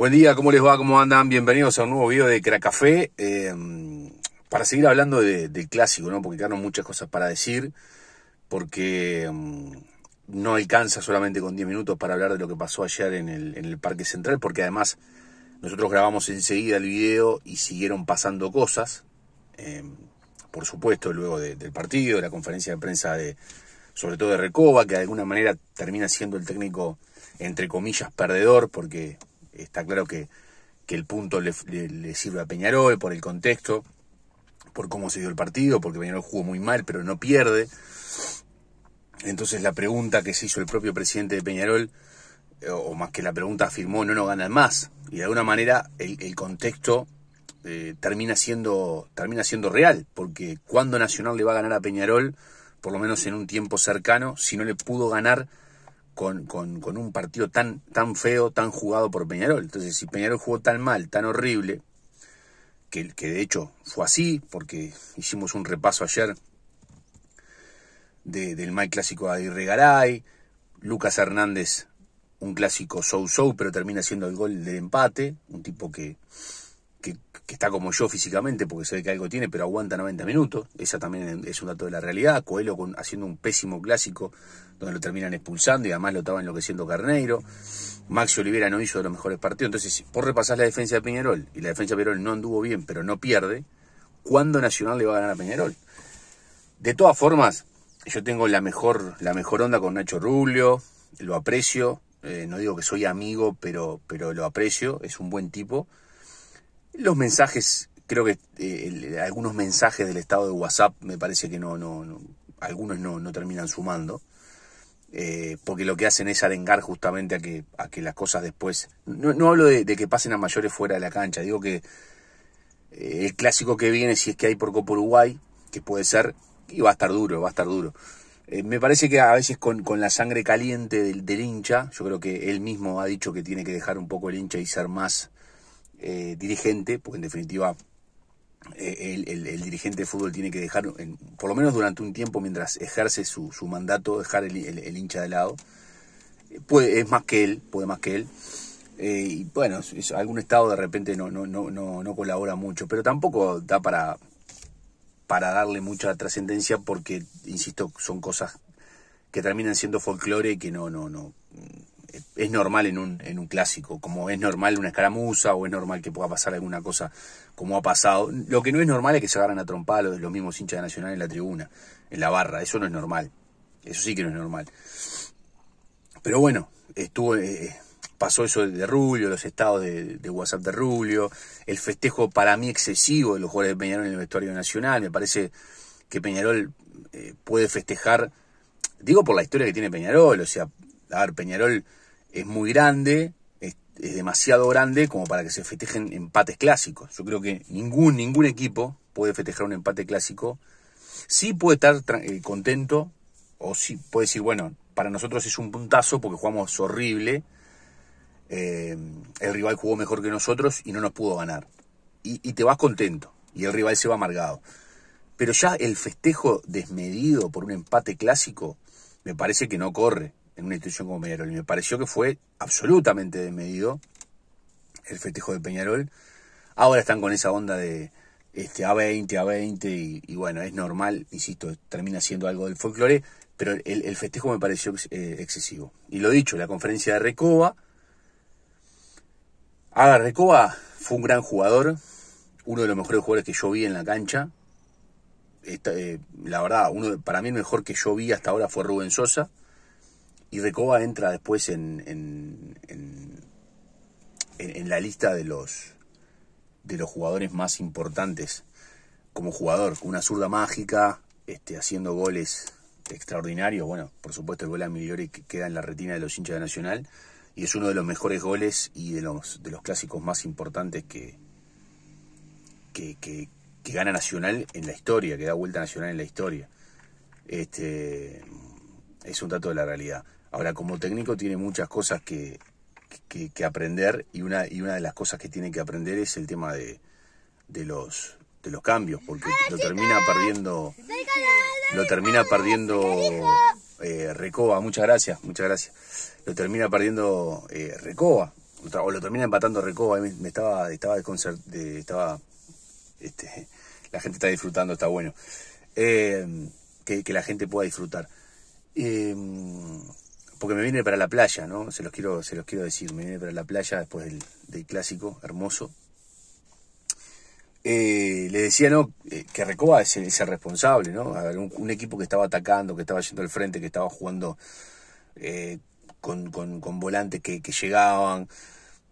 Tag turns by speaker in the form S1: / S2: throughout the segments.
S1: Buen día, ¿cómo les va? ¿Cómo andan? Bienvenidos a un nuevo video de Cracafé. Eh, para seguir hablando del clásico, ¿no? Porque quedaron muchas cosas para decir, porque mm, no alcanza solamente con 10 minutos para hablar de lo que pasó ayer en el, en el Parque Central, porque además nosotros grabamos enseguida el video y siguieron pasando cosas. Em, por supuesto, luego del partido, de la conferencia de prensa de, sobre todo de Recoba, que de alguna manera termina siendo el técnico, entre comillas, perdedor, porque está claro que, el punto le, sirve a Peñarol por el contexto, por cómo se dio el partido, porque Peñarol jugó muy mal, pero no pierde. Entonces la pregunta que se hizo el propio presidente de Peñarol, eh, o más que la pregunta, afirmó no nos ganan más. Y de alguna manera el, contexto eh, termina, siendo, termina siendo real, porque cuando Nacional le va a ganar a Peñarol, por lo menos en un tiempo cercano, si no le pudo ganar con, con, un partido tan, tan feo, tan jugado por Peñarol. Entonces, si Peñarol jugó tan mal, tan horrible, que, que de hecho fue así, porque hicimos un repaso ayer del mal clásico de Aguirre Lucas Hernández, un clásico show-show, pero termina siendo el gol del empate, un tipo que que, está como yo físicamente, porque sé que algo tiene, pero aguanta 90 minutos. Esa también es un dato de la realidad. Coelho haciendo un pésimo clásico, donde lo terminan expulsando y además lo estaba enloqueciendo Carneiro. Max Olivera no hizo de los mejores partidos. Entonces, por repasar la defensa de Peñarol, y la defensa de Peñarol no anduvo bien, pero no pierde, ¿cuándo Nacional le va a ganar a Peñarol? De todas formas, yo tengo la mejor, la mejor onda con Nacho Rubio, lo aprecio. Eh, no digo que soy amigo, pero, pero lo aprecio, es un buen tipo. Los mensajes, creo que eh, algunos mensajes del estado de WhatsApp me parece que no, no, algunos no, no, terminan sumando, eh, porque lo que hacen es arengar justamente a que, a que las cosas después... No, no hablo de, que pasen a mayores fuera de la cancha, digo que eh, el clásico que viene, si es que hay por Copa Uruguay, que puede ser, y va a estar duro, va a estar duro. me parece que a veces con, con la sangre caliente del, del hincha, yo creo que él mismo ha dicho que tiene que dejar un poco el hincha y ser más eh, dirigente, porque en definitiva eh, el, dirigente de fútbol tiene que dejar, por lo menos durante un tiempo mientras ejerce su, mandato, dejar el, hincha de lado. Eh, es más que él, puede más que él. y bueno, algún estado de repente no, no, no, no, colabora mucho, pero tampoco da para, para darle mucha trascendencia porque, insisto, son cosas que terminan siendo folclore y que no, no, no, es normal en un, en un clásico, como es normal una escaramuza o es normal que pueda pasar alguna cosa como ha pasado. Lo que no es normal es que se agarren a trompar los, mismos hinchas de Nacional en la tribuna, en la barra, eso no es normal, eso sí que no es normal. Pero bueno, estuvo, eh, pasó eso de Rubio, los estados de, WhatsApp de Rubio, el festejo para mí excesivo de los jugadores de Peñarol en el vestuario nacional, me parece que Peñarol eh, puede festejar, digo por la historia que tiene Peñarol, o sea, a ver, Peñarol es muy grande, es, demasiado grande como para que se festejen empates clásicos. Yo creo que ningún, ningún equipo puede festejar un empate clásico. Sí puede estar eh, contento, o sí puede decir, bueno, para nosotros es un puntazo porque jugamos horrible, eh, el rival jugó mejor que nosotros y no nos pudo ganar. y te vas contento, y el rival se va amargado. Pero ya el festejo desmedido por un empate clásico me parece que no corre en una institución como Peñarol. Y me pareció que fue absolutamente desmedido el festejo de Peñarol. Ahora están con esa onda de este, A20, A20, y, bueno, es normal, insisto, termina siendo algo del folclore, pero el, festejo me pareció eh, excesivo. Y lo dicho, la conferencia de Recoba. Ahora, Recoba fue un gran jugador, uno de los mejores jugadores que yo vi en la cancha. Eh, la verdad, uno, para mí el mejor que yo vi hasta ahora fue Rubén Sosa. Y Recoba entra después en, en, en, la lista de los, de los jugadores más importantes como jugador, con una zurda mágica, este, haciendo goles extraordinarios. Bueno, por supuesto, el gol a Migliori que queda en la retina de los hinchas de Nacional y es uno de los mejores goles y de los, de los clásicos más importantes que, que, que gana Nacional en la historia, que da vuelta Nacional en la historia. Este, es un dato de la realidad. Ahora, como técnico tiene muchas cosas que, aprender y una, y una de las cosas que tiene que aprender es el tema de, los los cambios porque ah, lo termina ah, perdiendo lo termina perdiendo eh, Recoba muchas gracias muchas gracias lo termina perdiendo eh, Recoba o lo termina empatando Recoba me, me estaba estaba de, estaba este, la gente está disfrutando está bueno eh, que, que, la gente pueda disfrutar porque me viene para la playa, ¿no? Se los quiero, se los quiero decir, me viene para la playa después del, clásico, hermoso. Eh, le decía, ¿no? Eh, que Recoba es, el, responsable, ¿no? A un, equipo que estaba atacando, que estaba yendo al frente, que estaba jugando eh, con, volantes que, llegaban,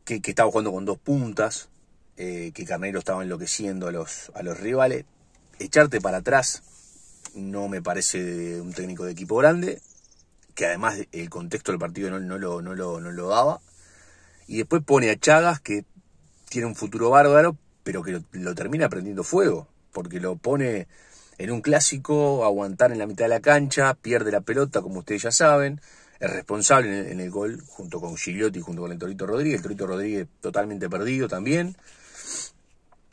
S1: que, estaba jugando con dos puntas, que Carnero estaba enloqueciendo a los, a los rivales. Echarte para atrás no me parece un técnico de equipo grande, que además el contexto del partido no, lo, no, lo, daba. Y después pone a Chagas, que tiene un futuro bárbaro, pero que lo, termina prendiendo fuego, porque lo pone en un clásico, aguantar en la mitad de la cancha, pierde la pelota, como ustedes ya saben, es responsable en el, gol junto con Gigliotti, junto con el Torito Rodríguez, el Torito Rodríguez totalmente perdido también,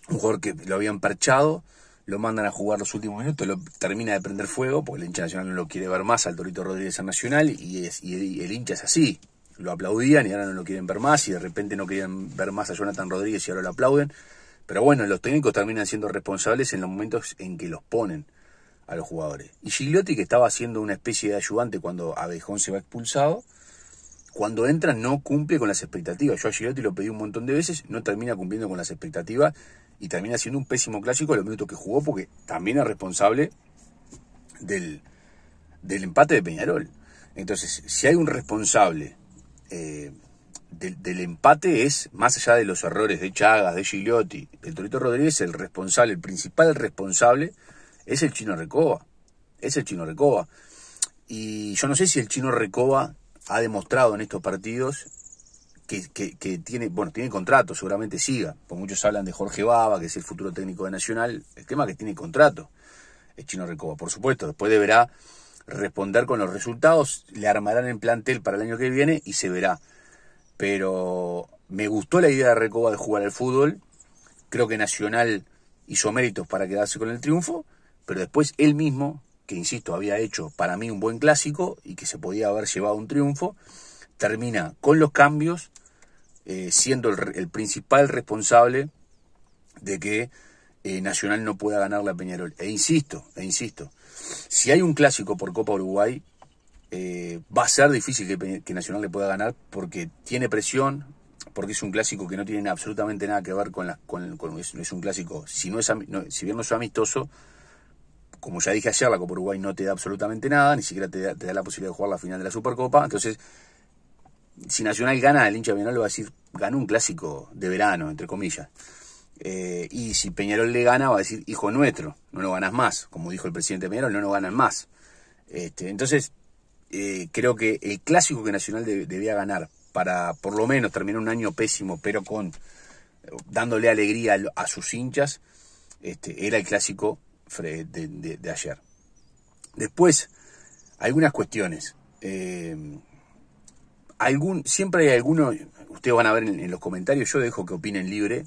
S1: un jugador que lo habían parchado lo mandan a jugar los últimos minutos, lo termina de prender fuego, porque el hincha nacional no lo quiere ver más al Torito Rodríguez a Nacional, y, es, el hincha es así. Lo aplaudían y ahora no lo quieren ver más, y de repente no querían ver más a Jonathan Rodríguez y ahora lo aplauden. Pero bueno, los técnicos terminan siendo responsables en los momentos en que los ponen a los jugadores. Y Gigliotti, que estaba haciendo una especie de ayudante cuando Abejón se va expulsado, cuando entra no cumple con las expectativas. Yo a Gigliotti lo pedí un montón de veces, no termina cumpliendo con las expectativas y termina siendo un pésimo clásico los minutos que jugó porque también es responsable del, del empate de Peñarol. Entonces, si hay un responsable eh, del, del, empate es, más allá de los errores de Chagas, de Gigliotti, el Torito Rodríguez, el responsable, el principal responsable es el chino Recoba. Es el chino Recoba. Y yo no sé si el chino Recoba ha demostrado en estos partidos que, tiene, bueno, tiene contrato, seguramente siga. Por muchos hablan de Jorge Baba, que es el futuro técnico de Nacional. El tema es que tiene contrato, el chino Recoba, por supuesto. Después deberá responder con los resultados, le armarán el plantel para el año que viene y se verá. Pero me gustó la idea de Recoba de jugar al fútbol. Creo que Nacional hizo méritos para quedarse con el triunfo, pero después él mismo, que insisto, había hecho para mí un buen clásico y que se podía haber llevado un triunfo, termina con los cambios, eh, siendo el, principal responsable de que eh, Nacional no pueda ganar la Peñarol. E insisto, e insisto, si hay un clásico por Copa Uruguay, eh, va a ser difícil que, Nacional le pueda ganar porque tiene presión, porque es un clásico que no tiene absolutamente nada que ver con la, con, es, un clásico, si, no es, si bien no es amistoso, como ya dije ayer, la Copa Uruguay no te da absolutamente nada, ni siquiera te da la posibilidad de jugar la final de la Supercopa, entonces si Nacional gana, el hincha de va a decir, ganó un clásico de verano, entre comillas. Eh, y si Peñarol le gana, va a decir, hijo nuestro, no lo ganas más. Como dijo el presidente Peñarol, no lo ganan más. Este, entonces, eh, creo que el clásico que Nacional debía ganar, para por lo menos terminar un año pésimo, pero con dándole alegría a, sus hinchas, este, era el clásico de, ayer. Después, algunas cuestiones. Eh, algún, siempre hay alguno... ustedes van a ver en, los comentarios, yo dejo que opinen libre.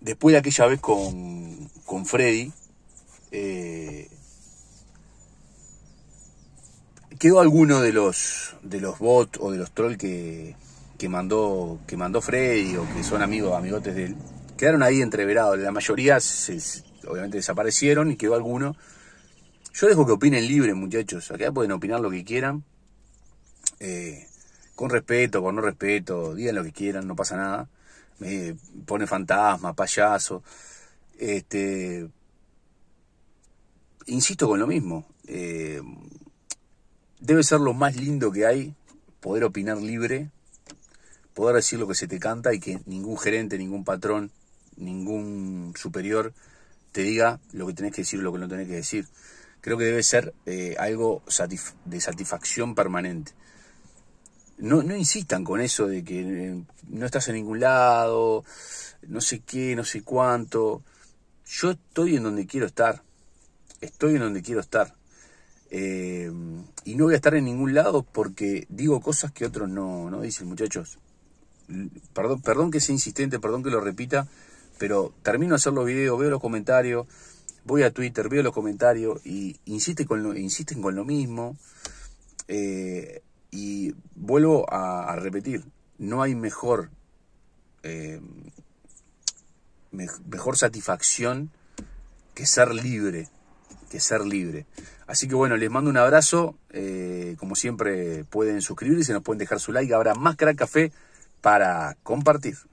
S1: Después de aquella vez con, con Freddy, eh, quedó alguno de los, de los bots o de los trolls que, que, mandó, que mandó Freddy o que son amigos, amigotes de él. Quedaron ahí entreverados, la mayoría obviamente desaparecieron y quedó alguno. Yo dejo que opinen libre, muchachos. Acá pueden opinar lo que quieran. Eh, con respeto, con no respeto, digan lo que quieran, no pasa nada. Me pone fantasma, payaso. Este, insisto con lo mismo. Eh, debe ser lo más lindo que hay, poder opinar libre, poder decir lo que se te canta y que ningún gerente, ningún patrón, ningún superior te diga lo que tenés que decir o lo que no tenés que decir. Creo que debe ser eh, algo de satisfacción permanente no, insistan con eso de que eh, no estás en ningún lado, no sé qué, no sé cuánto. Yo estoy en donde quiero estar. Estoy en donde quiero estar. Eh, y no voy a estar en ningún lado porque digo cosas que otros no, no dicen, muchachos. Perdón, perdón que sea insistente, perdón que lo repita, pero termino de hacer los videos, veo los comentarios, voy a Twitter, veo los comentarios y insiste con lo, insisten con lo mismo. Eh, y Vuelvo a, repetir, no hay mejor, eh, mejor satisfacción que ser libre, que ser libre. Así que bueno, les mando un abrazo. Eh, como siempre, pueden suscribirse, nos pueden dejar su like. Habrá más crack café para compartir.